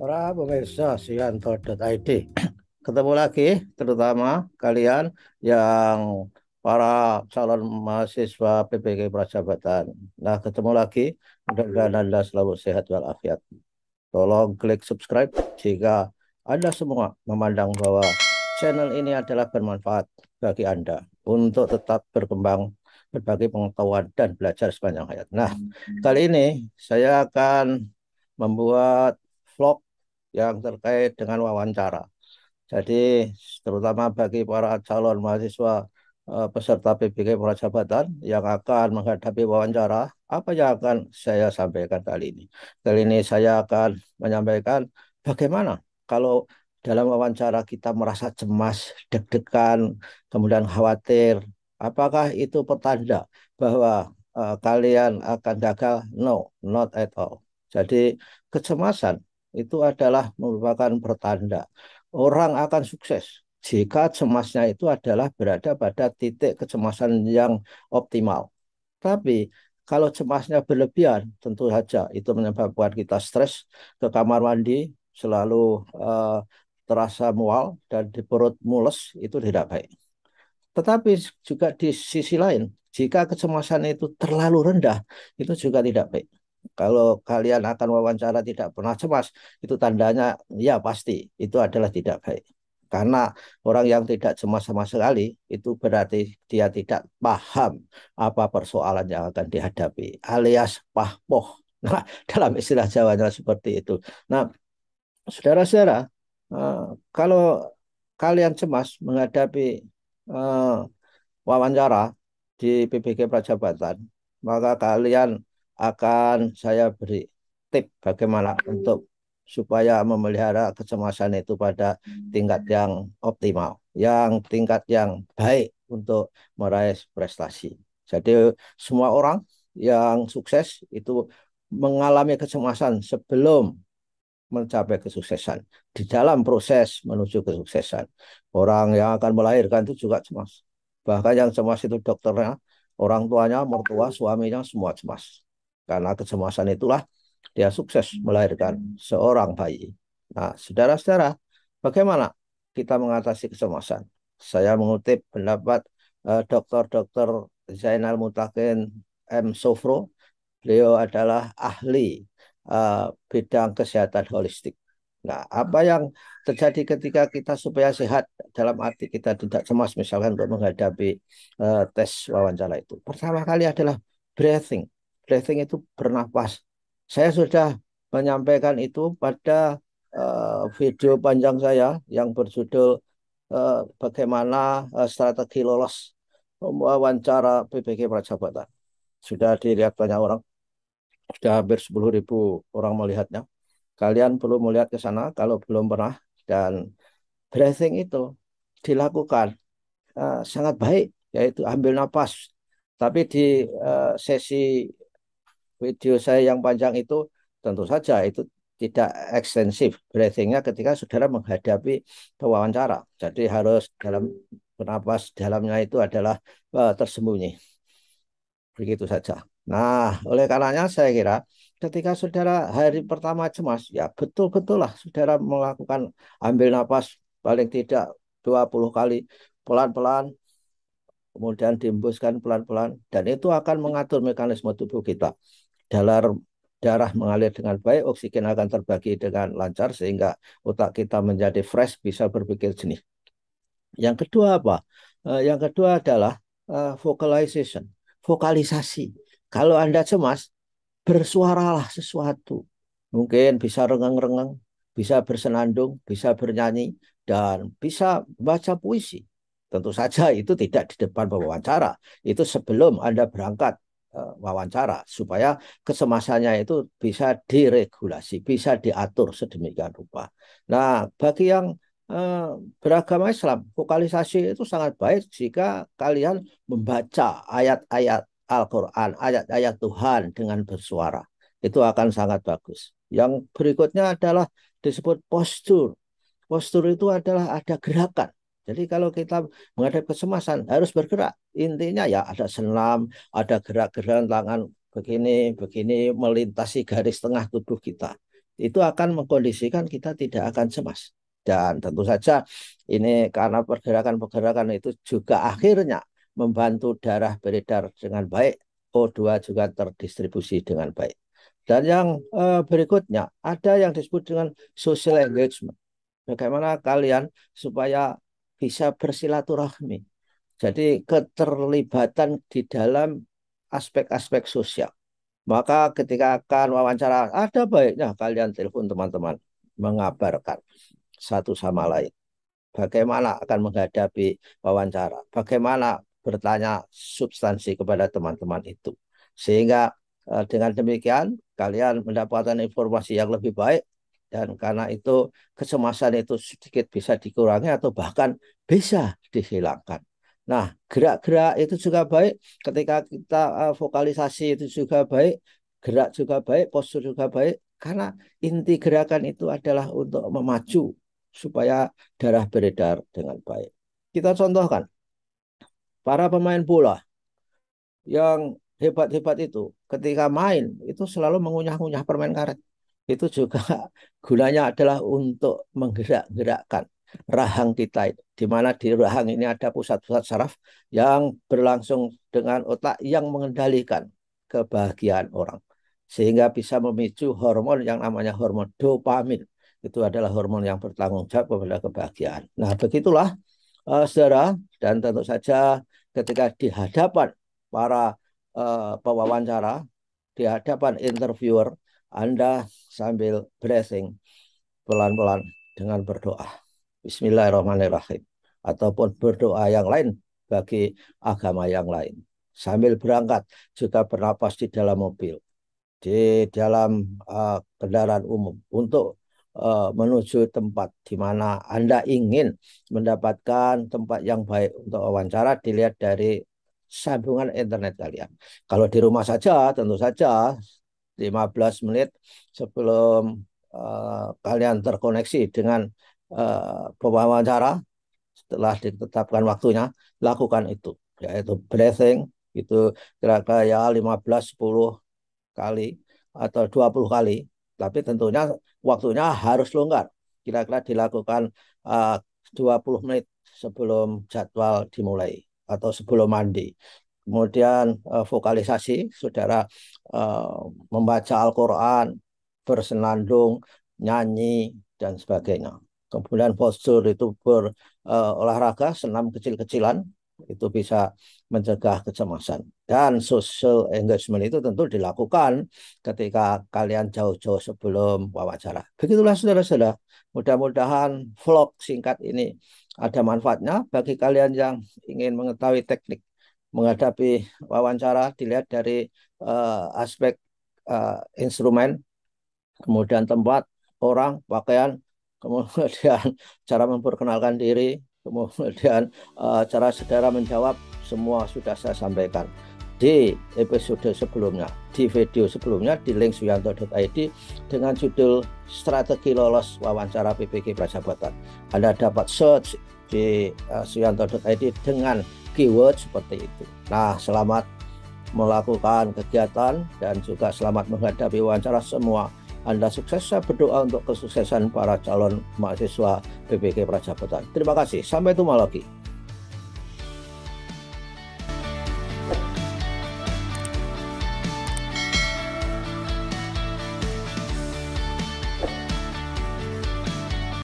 Para pemirsa sianto.id Ketemu lagi terutama kalian yang para calon mahasiswa PPG Prajabatan. Nah ketemu lagi mudah Anda selalu sehat walafiat. Tolong klik subscribe jika Anda semua memandang bahwa channel ini adalah bermanfaat bagi Anda untuk tetap berkembang berbagi pengetahuan dan belajar sepanjang hayat. Nah, kali ini saya akan membuat vlog yang terkait dengan wawancara. Jadi terutama bagi para calon mahasiswa eh, peserta PPK Jabatan yang akan menghadapi wawancara, apa yang akan saya sampaikan kali ini? Kali ini saya akan menyampaikan bagaimana kalau dalam wawancara kita merasa cemas, deg-degan, kemudian khawatir, apakah itu pertanda bahwa uh, kalian akan gagal? No, not at all. Jadi kecemasan itu adalah merupakan pertanda orang akan sukses jika cemasnya itu adalah berada pada titik kecemasan yang optimal. Tapi kalau cemasnya berlebihan, tentu saja itu menyebabkan kita stres ke kamar mandi, selalu uh, terasa mual dan di perut mules, itu tidak baik. Tetapi juga di sisi lain, jika kecemasan itu terlalu rendah, itu juga tidak baik. Kalau kalian akan wawancara tidak pernah cemas, itu tandanya ya pasti itu adalah tidak baik. Karena orang yang tidak cemas sama sekali itu berarti dia tidak paham apa persoalan yang akan dihadapi, alias pahpoh. Nah, dalam istilah Jawanya seperti itu. Nah, saudara-saudara, eh, kalau kalian cemas menghadapi eh, wawancara di PBG Prajabatan, maka kalian akan saya beri tip bagaimana untuk supaya memelihara kecemasan itu pada tingkat yang optimal, yang tingkat yang baik untuk meraih prestasi. Jadi semua orang yang sukses itu mengalami kecemasan sebelum mencapai kesuksesan. Di dalam proses menuju kesuksesan, orang yang akan melahirkan itu juga cemas. Bahkan yang cemas itu dokternya, orang tuanya, mertua, suaminya semua cemas. Karena kecemasan itulah dia sukses hmm. melahirkan seorang bayi. Nah, saudara-saudara, bagaimana kita mengatasi kecemasan? Saya mengutip pendapat uh, Dr. Dr. Zainal Mutakin M. Sofro. Beliau adalah ahli uh, bidang kesehatan holistik. Nah, apa hmm. yang terjadi ketika kita supaya sehat dalam arti kita tidak cemas misalkan untuk menghadapi uh, tes wawancara itu. Pertama kali adalah breathing. Breathing itu bernapas. Saya sudah menyampaikan itu pada uh, video panjang saya yang berjudul uh, bagaimana eh, strategi lolos wawancara PPK Prajabatan. Sudah dilihat banyak orang. Sudah hampir ribu orang melihatnya. Kalian perlu melihat ke sana kalau belum pernah dan breathing itu dilakukan uh, sangat baik yaitu ambil napas tapi di uh, sesi video saya yang panjang itu tentu saja itu tidak ekstensif breathingnya ketika saudara menghadapi wawancara. Jadi harus dalam bernapas dalamnya itu adalah uh, tersembunyi. Begitu saja. Nah, oleh karenanya saya kira ketika saudara hari pertama cemas, ya betul-betul lah saudara melakukan ambil napas paling tidak 20 kali pelan-pelan kemudian dihembuskan pelan-pelan dan itu akan mengatur mekanisme tubuh kita dalam darah mengalir dengan baik, oksigen akan terbagi dengan lancar sehingga otak kita menjadi fresh bisa berpikir jernih. Yang kedua apa? Eh, yang kedua adalah eh, vocalization, vokalisasi. Kalau Anda cemas, bersuaralah sesuatu. Mungkin bisa renggang-renggang, bisa bersenandung, bisa bernyanyi, dan bisa baca puisi. Tentu saja itu tidak di depan pewawancara Itu sebelum Anda berangkat Eh, wawancara supaya kesemasannya itu bisa diregulasi, bisa diatur sedemikian rupa. Nah, bagi yang eh, beragama Islam, vokalisasi itu sangat baik jika kalian membaca ayat-ayat Al-Qur'an, ayat-ayat Tuhan dengan bersuara. Itu akan sangat bagus. Yang berikutnya adalah disebut postur. Postur itu adalah ada gerakan. Jadi kalau kita menghadapi kecemasan harus bergerak. Intinya ya ada senam, ada gerak gerakan tangan begini, begini melintasi garis tengah tubuh kita. Itu akan mengkondisikan kita tidak akan cemas. Dan tentu saja ini karena pergerakan-pergerakan itu juga akhirnya membantu darah beredar dengan baik, O2 juga terdistribusi dengan baik. Dan yang eh, berikutnya ada yang disebut dengan social engagement. Bagaimana kalian supaya bisa bersilaturahmi. Jadi keterlibatan di dalam aspek-aspek sosial. Maka ketika akan wawancara, ada baiknya kalian telepon teman-teman mengabarkan satu sama lain. Bagaimana akan menghadapi wawancara? Bagaimana bertanya substansi kepada teman-teman itu? Sehingga eh, dengan demikian kalian mendapatkan informasi yang lebih baik dan karena itu kecemasan itu sedikit bisa dikurangi atau bahkan bisa dihilangkan. Nah, gerak-gerak itu juga baik ketika kita uh, vokalisasi itu juga baik, gerak juga baik, postur juga baik karena inti gerakan itu adalah untuk memacu supaya darah beredar dengan baik. Kita contohkan para pemain bola yang hebat-hebat itu ketika main itu selalu mengunyah-ngunyah permen karet itu juga gunanya adalah untuk menggerak-gerakkan rahang kita itu. Di mana di rahang ini ada pusat-pusat saraf yang berlangsung dengan otak yang mengendalikan kebahagiaan orang. Sehingga bisa memicu hormon yang namanya hormon dopamin. Itu adalah hormon yang bertanggung jawab kepada kebahagiaan. Nah begitulah uh, eh, saudara dan tentu saja ketika di hadapan para uh, pewawancara, di hadapan interviewer, anda sambil breathing pelan-pelan dengan berdoa. Bismillahirrahmanirrahim. Ataupun berdoa yang lain bagi agama yang lain. Sambil berangkat juga bernapas di dalam mobil, di dalam uh, kendaraan umum untuk uh, menuju tempat di mana Anda ingin mendapatkan tempat yang baik untuk wawancara dilihat dari sambungan internet kalian. Kalau di rumah saja tentu saja 15 menit sebelum uh, kalian terkoneksi dengan uh, eh, wawancara setelah ditetapkan waktunya lakukan itu yaitu breathing itu kira-kira ya 15 10 kali atau 20 kali tapi tentunya waktunya harus longgar kira-kira dilakukan eh, uh, 20 menit sebelum jadwal dimulai atau sebelum mandi kemudian uh, vokalisasi saudara uh, membaca Al-Quran bersenandung nyanyi dan sebagainya kemudian postur itu berolahraga eh, uh, senam kecil-kecilan itu bisa mencegah kecemasan dan social engagement itu tentu dilakukan ketika kalian jauh-jauh sebelum wawancara begitulah saudara-saudara mudah-mudahan vlog singkat ini ada manfaatnya bagi kalian yang ingin mengetahui teknik menghadapi wawancara dilihat dari uh, aspek uh, instrumen, kemudian tempat, orang, pakaian, kemudian cara memperkenalkan diri, kemudian uh, cara saudara menjawab semua sudah saya sampaikan di episode sebelumnya, di video sebelumnya di link suyanto.id dengan judul Strategi Lolos Wawancara PPG Prajabatan Anda dapat search di uh, suyanto.id dengan keyword seperti itu. Nah, selamat melakukan kegiatan dan juga selamat menghadapi wawancara semua. Anda sukses, saya berdoa untuk kesuksesan para calon mahasiswa PPK Prajabatan. Terima kasih, sampai jumpa lagi.